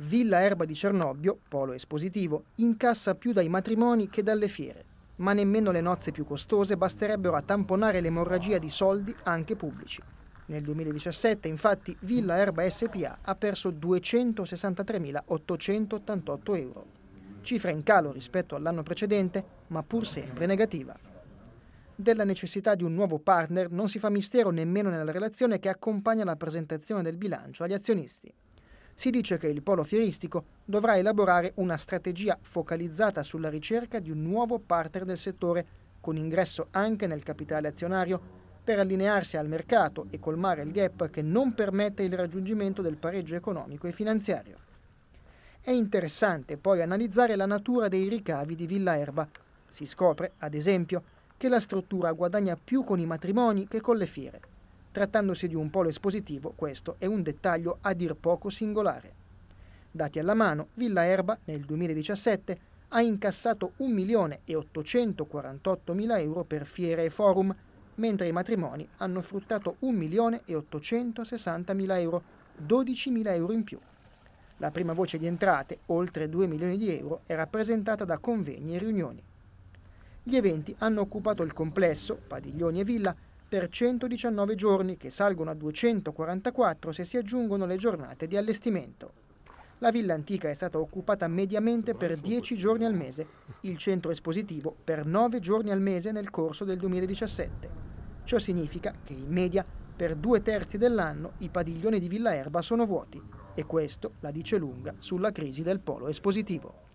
Villa Erba di Cernobbio, polo espositivo, incassa più dai matrimoni che dalle fiere, ma nemmeno le nozze più costose basterebbero a tamponare l'emorragia di soldi anche pubblici. Nel 2017, infatti, Villa Erba SPA ha perso 263.888 euro, cifra in calo rispetto all'anno precedente, ma pur sempre negativa. Della necessità di un nuovo partner non si fa mistero nemmeno nella relazione che accompagna la presentazione del bilancio agli azionisti si dice che il polo fieristico dovrà elaborare una strategia focalizzata sulla ricerca di un nuovo partner del settore, con ingresso anche nel capitale azionario, per allinearsi al mercato e colmare il gap che non permette il raggiungimento del pareggio economico e finanziario. È interessante poi analizzare la natura dei ricavi di Villa Erba. Si scopre, ad esempio, che la struttura guadagna più con i matrimoni che con le fiere. Trattandosi di un polo espositivo, questo è un dettaglio a dir poco singolare. Dati alla mano, Villa Erba nel 2017 ha incassato 1.848.000 euro per fiere e forum, mentre i matrimoni hanno fruttato 1.860.000 euro, 12.000 euro in più. La prima voce di entrate, oltre 2 milioni di euro, è rappresentata da convegni e riunioni. Gli eventi hanno occupato il complesso, padiglioni e villa, per 119 giorni che salgono a 244 se si aggiungono le giornate di allestimento. La villa antica è stata occupata mediamente per 10 giorni al mese, il centro espositivo per 9 giorni al mese nel corso del 2017. Ciò significa che in media per due terzi dell'anno i padiglioni di Villa Erba sono vuoti e questo la dice lunga sulla crisi del polo espositivo.